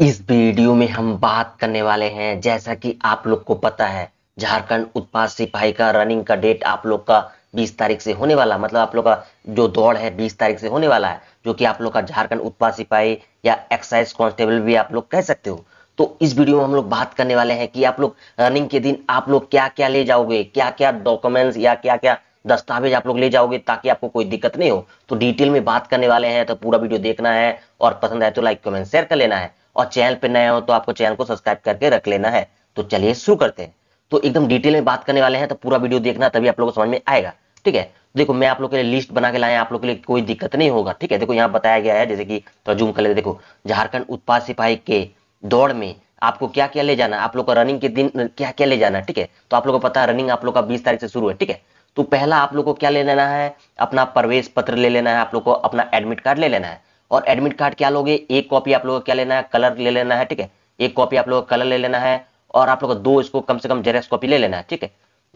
इस वीडियो में हम बात करने वाले हैं जैसा कि आप लोग को पता है झारखंड उत्पाद सिपाही का रनिंग का डेट आप लोग का 20 तारीख से होने वाला मतलब आप लोग का जो दौड़ है 20 तारीख से होने वाला है जो कि आप लोग का झारखंड उत्पाद सिपाही या एक्साइज कांस्टेबल भी आप लोग कह सकते हो तो इस वीडियो में हम लोग बात करने वाले हैं कि आप लोग रनिंग के दिन आप लोग क्या क्या ले जाओगे क्या क्या डॉक्यूमेंट्स या क्या क्या दस्तावेज आप लोग ले जाओगे ताकि आपको कोई दिक्कत नहीं हो तो डिटेल में बात करने वाले हैं तो पूरा वीडियो देखना है और पसंद आए तो लाइक कमेंट शेयर कर लेना है और चैनल पर नए हो तो आपको चैनल को सब्सक्राइब करके रख लेना है तो चलिए शुरू करते हैं तो एकदम डिटेल में बात करने वाले हैं तो पूरा वीडियो देखना तभी आप लोग को समझ में आएगा ठीक है देखो मैं आप लोग के लिए लिस्ट बना के लाया आप लोग के लिए कोई दिक्कत नहीं होगा ठीक है देखो यहाँ बताया गया है जैसे कि थोड़ा तो जूम कर लेते देखो झारखंड उत्पाद सिपाही के दौड़ में आपको क्या क्या ले जाना आप लोग का रनिंग के दिन क्या क्या ले जाना ठीक है तो आप लोग को पता है रनिंग आप लोग का बीस तारीख से शुरू है ठीक है तो पहला आप लोग को क्या ले लेना है अपना प्रवेश पत्र ले लेना है आप लोग को अपना एडमिट कार्ड ले लेना है और एडमिट कार्ड क्या लोगे एक कॉपी आप लोगों को क्या लेना है कलर ले लेना है ठीक है एक कॉपी आप लोगों को कलर ले लेना है और आप लोगों को दो इसको कम से कम जेरेक्स कॉपी ले लेना है ठीक है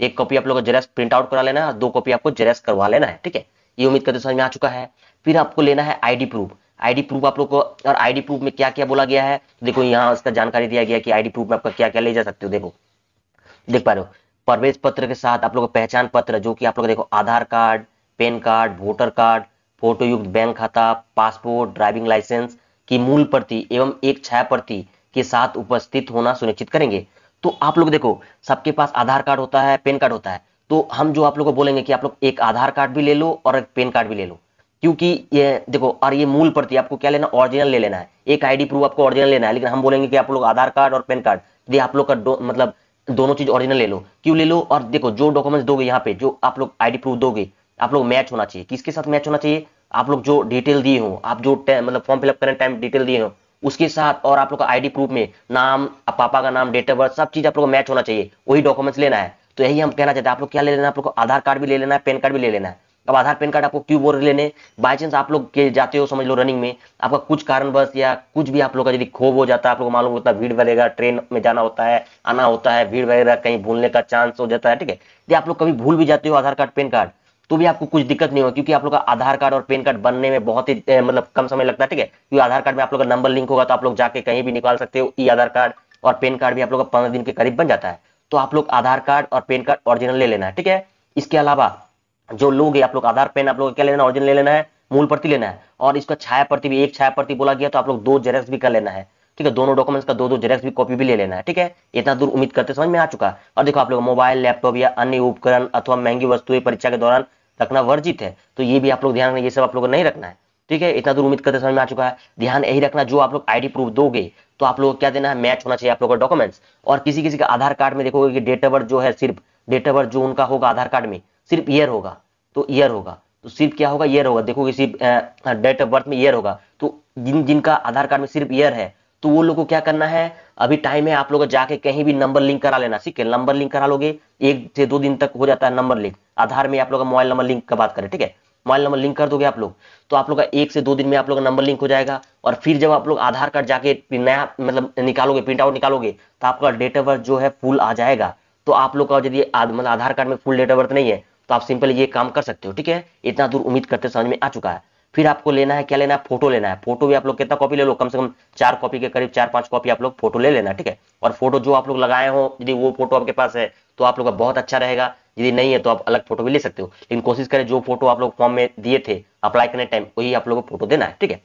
एक कॉपी आप लोगों को जेरेक्स प्रिंट आउट करा लेना है और दो कॉपी आपको जेरेक्स करवा लेना है ठीक है ये उम्मीद करते समझ में आ चुका है फिर आपको लेना है आईडी प्रूफ आईडी प्रूफ आप लोग को और आईडी प्रूफ में क्या क्या बोला गया है देखो यहाँ इसका जानकारी दिया गया कि आईडी प्रूफ में आपका क्या क्या ले जा सकते हो देखो देख पा रहे हो प्रवेश पत्र के साथ आप लोग पहचान पत्र जो कि आप लोग देखो Aadhaar card pan card voter card फोटोयुक्त बैंक खाता पासपोर्ट ड्राइविंग लाइसेंस की मूल प्रति एवं एक छाया प्रति के साथ उपस्थित होना सुनिश्चित करेंगे तो आप लोग देखो सबके पास आधार कार्ड होता है पेन कार्ड होता है तो हम जो आप लोग को बोलेंगे कि आप लोग एक आधार कार्ड भी ले लो और एक पेन कार्ड भी ले लो क्योंकि ये देखो और ये मूल प्रति आपको क्या लेना ओरिजिनल ले लेना है एक आईडी प्रूफ आपको ओरिजिनल लेना है लेकिन हम बोलेंगे कि आप लोग आधार कार्ड और पेन कार्ड यदि आप लोग का दो, मतलब दोनों चीज ओरिजिनल ले लो क्यों ले लो और देखो जो डॉक्यूमेंट्स दोगे यहाँ पे जो आप लोग आईडी प्रूफ दोगे आप लोग मैच होना चाहिए किसके साथ मैच होना चाहिए आप लोग जो डिटेल दिए हो आप जो मतलब फॉर्म फिलअप करने टाइम डिटेल दिए हो उसके साथ और आप लोग का आईडी प्रूफ में नाम पापा का नाम डेट ऑफ बर्थ सब चीज आप लोग मैच होना चाहिए वही डॉक्यूमेंट्स लेना है तो यही हम कहना चाहते हैं आप लोग क्या ले लेना है आप लोग को आधार कार्ड भी ले लेना है पैन कार्ड भी ले लेना है अब आधार पैन कार्ड आपको क्यों बोल लेने बाई चांस आप लोग के जाते हो समझ लो रनिंग में आपका कुछ कारण बस या कुछ भी आप लोग का यदि खोब हो जाता है आप लोग मालूम होता है भीड़ वगैरह ट्रेन में जाना होता है आना होता है भीड़ वगैरह कहीं भूलने का चांस हो जाता है ठीक है आप लोग कभी भूल भी जाते हो आधार कार्ड पैन कार्ड तो भी आपको कुछ दिक्कत नहीं होगा क्योंकि आप लोग का आधार कार्ड और पेन कार्ड बनने में बहुत ही मतलब कम समय लगता है ठीक है क्योंकि आधार कार्ड में आप लोग का नंबर लिंक होगा तो आप लोग जाके कहीं भी निकाल सकते हो ई आधार कार्ड और पेन कार्ड भी आप लोग का पंद्रह दिन के करीब बन जाता है तो आप लोग आधार कार्ड और पेन कार्ड ऑरिजिनल ले लेना है ठीक है इसके अलावा जो लोग आप लोग आधार पेन आप लोग क्या लेना ऑरिजिनल ले लेना है मूल प्रति लेना है और इसका छाया प्रति भी एक छाया प्रति बोला गया तो आप लोग दो जेरेक्स भी कर लेना है ठीक है दोनों डॉक्यूमेंट्स का दो दो जेरेक्स भी कॉपी भी ले लेना है ठीक है इतना दूर उम्मीद करते समझ में आ चुका और देखो आप लोग मोबाइल लैपटॉप या अन्य उपकरण अथवा महंगी वस्तुएं परीक्षा के दौरान रखना वर्जित है तो ये भी आप लोग ध्यान ये सब आप लोगों को नहीं रखना है ठीक है इतना दूर उम्मीद करते समझ में आ चुका है ध्यान यही रखना जो आप लोग आईडी प्रूफ दोगे तो आप लोग क्या देना है मैच होना चाहिए आप लोगों का डॉक्यूमेंट्स और किसी किसी का आधार कार्ड में देखोगे कि डेट ऑफ बर्थ जो है सिर्फ डेट ऑफ बर्थ जो उनका होगा आधार कार्ड में सिर्फ ईयर होगा तो ईयर होगा तो सिर्फ क्या होगा ईयर होगा देखोगे सिर्फ डेट ऑफ बर्थ में ईयर होगा तो जिन जिनका आधार कार्ड में सिर्फ ईयर है तो वो लोग को क्या करना है अभी टाइम है आप लोग जाके कहीं भी नंबर लिंक करा लेना ठीक है नंबर लिंक करा लोगे एक से दो दिन तक हो जाता है नंबर लिंक आधार में आप लोग मोबाइल नंबर लिंक का बात करें ठीक है मोबाइल नंबर लिंक कर दोगे आप लोग तो आप लोग का एक से दो दिन में आप लोग का नंबर लिंक हो जाएगा और फिर जब आप लोग आधार कार्ड जाके नया मतलब निकालोगे प्रिंट आउट निकालोगे तो आपका डेट ऑफ बर्थ जो है फुल आ जाएगा तो आप लोग का यदि मतलब आधार कार्ड में फुल डेट ऑफ बर्थ नहीं है तो आप सिंपल ये काम कर सकते हो ठीक है इतना दूर उम्मीद करते समझ में आ चुका है फिर आपको लेना है क्या लेना है फोटो लेना है फोटो भी आप लोग कितना कॉपी ले लो कम से कम चार कॉपी के करीब चार पांच कॉपी आप लोग फोटो ले लेना ठीक है और फोटो जो आप लोग लगाए हो यदि वो फोटो आपके पास है तो आप लोग का बहुत अच्छा रहेगा यदि नहीं है तो आप अलग फोटो भी ले सकते हो लेकिन कोशिश करें जो फोटो आप लोग फॉर्म में दिए थे अप्लाई करने टाइम वही आप लोग को फोटो देना है ठीक है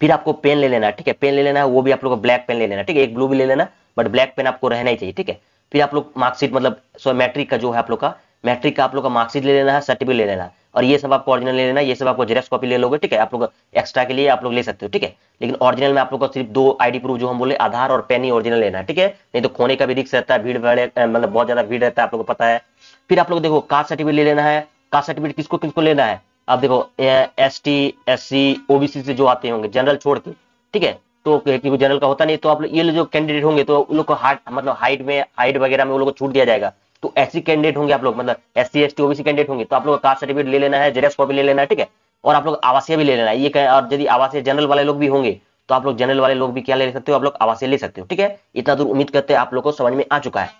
फिर आपको पेन ले लेना है ठीक है पेन ले लेना है वो भी आप लोग ब्लैक पेन ले लेना ठीक है एक ब्लू भी ले लेना बट ब्लैक पेन आपको रहना ही चाहिए ठीक है फिर आप लोग मार्कशीट मतलब सॉरी मैट्रिक का जो है आप लोग का मैट्रिक का आप लोग का मार्कशीट ले लेना है सर्टिफिकेट ले लेना है और ये सब आपको ऑरिजिनल ले लेना ये सब आपको जेरेक्स कॉपी ले लोगे ठीक है आप लोग एक्स्ट्रा के लिए आप लोग ले सकते हो ठीक है लेकिन ऑरिजिनल में आप लोग को सिर्फ दो आईडी प्रूफ जो हम बोले आधार और पेन ही ऑरिजिनल लेना है ठीक है नहीं तो खोने का भी रिक्स रहता है भीड़ मतलब बहुत ज्यादा भीड़ रहता है आप लोग को पता है फिर आप लोग देखो कास्ट सर्टिफिकेट ले लेना है कास्ट सर्टिफिकेट किसको किसको लेना है आप देखो S T S C OBC से जो आते होंगे जनरल छोड़ के ठीक है तो क्योंकि जनरल का होता नहीं तो आप लोग ये जो कैंडिडेट होंगे तो उन लोग को हार्ट मतलब हाइट में हाइट वगैरह में वो लोग को छूट दिया जाएगा तो ऐसी कैंडिडेट होंगे आप लोग मतलब S C S T OBC candidate होंगे तो आप लोग का कास्ट सर्टिफिकेट ले लेना है जेरेक्स कॉपी ले लेना है ठीक है और आप लोग आवासीय भी ले लेना है ये और यदि आवासीय जनरल वाले लोग भी होंगे तो आप लोग जनरल वाले लोग भी क्या ले सकते हो आप लोग आवासीय ले सकते हो ठीक है इतना दूर उम्मीद करते हैं आप लोग को समझ में आ चुका है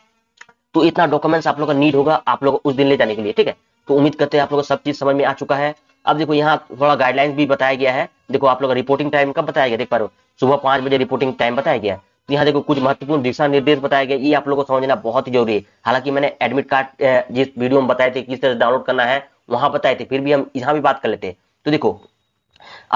तो इतना डॉक्यूमेंट्स आप लोग का नीड होगा आप लोग उस दिन ले जाने के लिए ठीक है तो उम्मीद करते हैं आप लोग सब चीज समझ में आ चुका है अब देखो यहाँ थोड़ा गाइडलाइंस भी बताया गया है देखो आप लोग रिपोर्टिंग टाइम कब बताया गया देख पा रहे हो सुबह पांच बजे रिपोर्टिंग टाइम बताया गया है यहाँ देखो कुछ महत्वपूर्ण दिशा निर्देश बताया गया ये आप लोगों को समझना बहुत ही जरूरी है हालांकि मैंने एडमिट कार्ड जिस वीडियो में बताए थे किस तरह डाउनलोड करना है वहां बताए थे फिर भी हम यहाँ भी बात कर लेते हैं तो देखो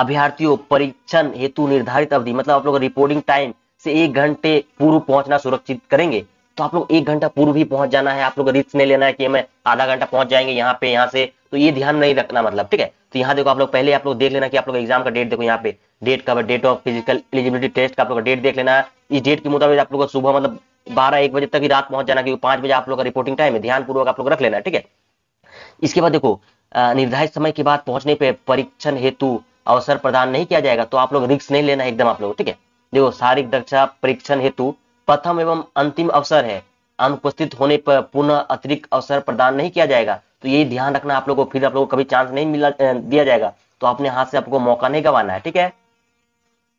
अभ्यार्थियों परीक्षण हेतु निर्धारित अवधि मतलब आप लोग रिपोर्टिंग टाइम से एक घंटे पूर्व पहुंचना सुरक्षित करेंगे तो आप लोग एक घंटा पूर्व ही पहुंच जाना है आप लोग रिस्क नहीं लेना है कि हमें आधा घंटा पहुंच जाएंगे यहाँ पे यहाँ से तो ये ध्यान नहीं रखना मतलब ठीक है तो यहाँ देखो आप लोग पहले आप लोग देख लेना कि आप लोग एग्जाम का डेट देखो यहाँ पे डेट कब date of physical eligibility test का आप लोग डेट देख लेना इस डेट के मुताबिक आप लोग सुबह मतलब बारह एक बजे तक ही रात पहुंच जाना क्योंकि पांच बजे आप लोग का रिपोर्टिंग टाइम है ध्यान पूर्वक आप लोग रख लेना ठीक है इसके बाद देखो निर्धारित समय के बाद पहुंचने पर परीक्षण हेतु अवसर प्रदान नहीं किया जाएगा तो आप लोग रिक्स नहीं लेना एकदम आप लोग ठीक है देखो शारीरिक दक्षा परीक्षण हेतु प्रथम एवं अंतिम अवसर है अनुपस्थित होने पर पुनः अतिरिक्त अवसर प्रदान नहीं किया जाएगा तो यही ध्यान रखना आप लोगों को फिर आप लोगों को कभी चांस नहीं मिला दिया जाएगा तो अपने हाथ से आपको मौका नहीं गवाना है ठीक है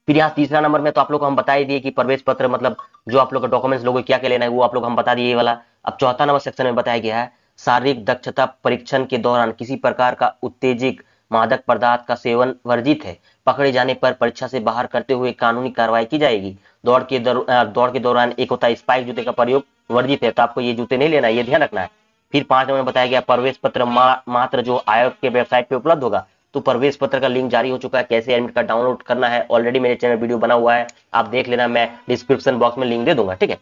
फिर यहाँ तीसरा नंबर में तो आप लोग को हम बता ही दिए कि प्रवेश पत्र मतलब जो आप लोग का डॉक्यूमेंट्स लोगों को क्या क्या लेना है वो आप लोग हम बता दिए वाला अब चौथा नंबर सेक्शन में बताया गया है शारीरिक दक्षता परीक्षण के दौरान किसी प्रकार का उत्तेजिक मादक पदार्थ का सेवन वर्जित है पकड़े जाने पर परीक्षा से बाहर करते हुए कानूनी कार्रवाई की जाएगी दौड़ के दौड़ के दौरान एक होता है स्पाइक जूते का प्रयोग वर्जित है तो आपको ये जूते नहीं लेना ये ध्यान रखना है फिर पांच नंबर में बताया गया प्रवेश पत्र मा, मात्र जो आयोग के वेबसाइट पे उपलब्ध होगा तो प्रवेश पत्र का लिंक जारी हो चुका है कैसे एडमिट कार्ड डाउनलोड करना है ऑलरेडी मेरे चैनल वीडियो बना हुआ है आप देख लेना मैं डिस्क्रिप्शन बॉक्स में लिंक दे दूंगा ठीक है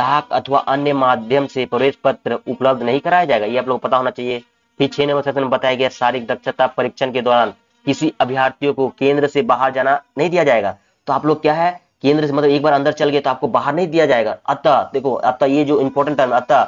डाक अथवा अन्य माध्यम से प्रवेश पत्र उपलब्ध नहीं कराया जाएगा ये आप लोग पता होना चाहिए फिर छह नंबर सेक्शन में बताया गया शारीरिक दक्षता परीक्षण के दौरान किसी अभ्यार्थियों को केंद्र से बाहर जाना नहीं दिया जाएगा तो आप लोग क्या है केंद्र से मतलब एक बार अंदर चल गए तो आपको बाहर नहीं दिया जाएगा अतः देखो अतः ये जो इंपॉर्टेंट टर्म अतः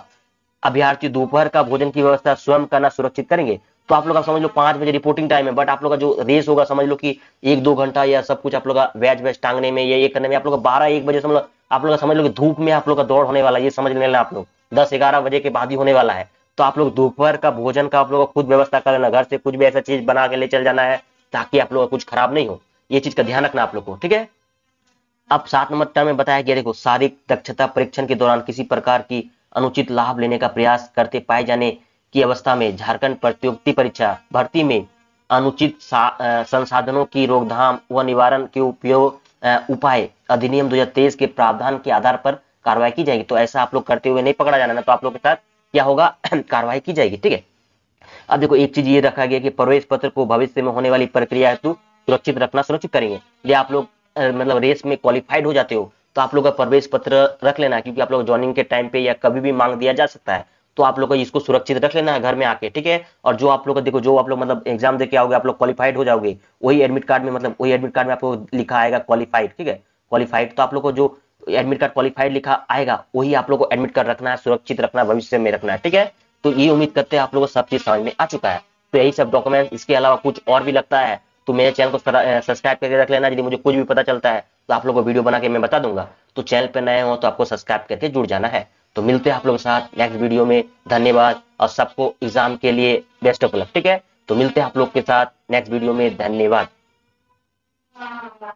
अभ्यार्थी दोपहर का भोजन की व्यवस्था स्वयं करना सुरक्षित करेंगे तो आप लोग का समझ लो पांच बजे रिपोर्टिंग टाइम है बट आप लोग का जो रेस होगा समझ लो कि एक दो घंटा या सब कुछ आप लोग का वैच वैच टांगने में या ये करने में आप लोग का बारह एक बजे समझ आप लोग का समझ लो कि धूप में आप लोग का दौड़ होने वाला है ये समझ लेना आप लोग दस ग्यारह बजे के बाद ही होने वाला है तो आप लोग दोपहर का भोजन का आप लोग खुद व्यवस्था कर लेना घर से कुछ भी ऐसा चीज बना के ले चल जाना है ताकि आप लोग का कुछ खराब नहीं हो ये चीज का ध्यान रखना आप लोग को ठीक है अब सात नंबर टर्म में बताया गया देखो शारीरिक दक्षता परीक्षण के दौरान किसी प्रकार की अनुचित लाभ लेने का प्रयास करते पाए जाने की अवस्था में झारखंड प्रतियोगिता परीक्षा भर्ती में अनुचित संसाधनों की रोकथाम व निवारण के उपयोग उपाय अधिनियम 2023 के प्रावधान के आधार पर कार्रवाई की जाएगी तो ऐसा आप लोग करते हुए नहीं पकड़ा जाना ना तो आप लोग के साथ क्या होगा कार्रवाई की जाएगी ठीक है अब देखो एक चीज ये रखा गया कि प्रवेश पत्र को भविष्य में होने वाली प्रक्रिया हेतु सुरक्षित रखना सुरक्षित करेंगे ये आप लोग मतलब रेस में क्वालिफाइड हो जाते हो तो आप लोग का प्रवेश पत्र रख लेना क्योंकि आप लोग ज्वाइनिंग के टाइम पे या कभी भी मांग दिया जा सकता है तो आप लोग इसको सुरक्षित रख लेना है घर में आके ठीक है और जो आप लोग देखो जो आप लोग मतलब एग्जाम देके आओगे आप लोग क्वालिफाइड हो जाओगे वही एडमिट कार्ड में मतलब वही एडमिट कार्ड में आपको लिखा आएगा क्वालिफाइड ठीक है क्वालिफाइड तो आप लोग को जो एडमिट कार्ड क्वालिफाइड लिखा आएगा वही आप लोग को एडमिट कार्ड रखना है सुरक्षित रखना है भविष्य में रखना है ठीक है तो ये उम्मीद करते हैं आप लोगों को सब चीज समझ में आ चुका है तो यही सब डॉक्यूमेंट इसके अलावा कुछ और भी लगता है तो मेरे चैनल को सब्सक्राइब करके रख लेना यदि मुझे कुछ भी पता चलता है तो आप लोग को वीडियो बना के मैं बता दूंगा तो चैनल पर नए हो तो आपको सब्सक्राइब करके जुड़ जाना है तो मिलते हैं आप लोग के साथ नेक्स्ट वीडियो में धन्यवाद और सबको एग्जाम के लिए बेस्ट ऑफ लक ठीक है तो मिलते हैं आप लोग के साथ नेक्स्ट वीडियो में धन्यवाद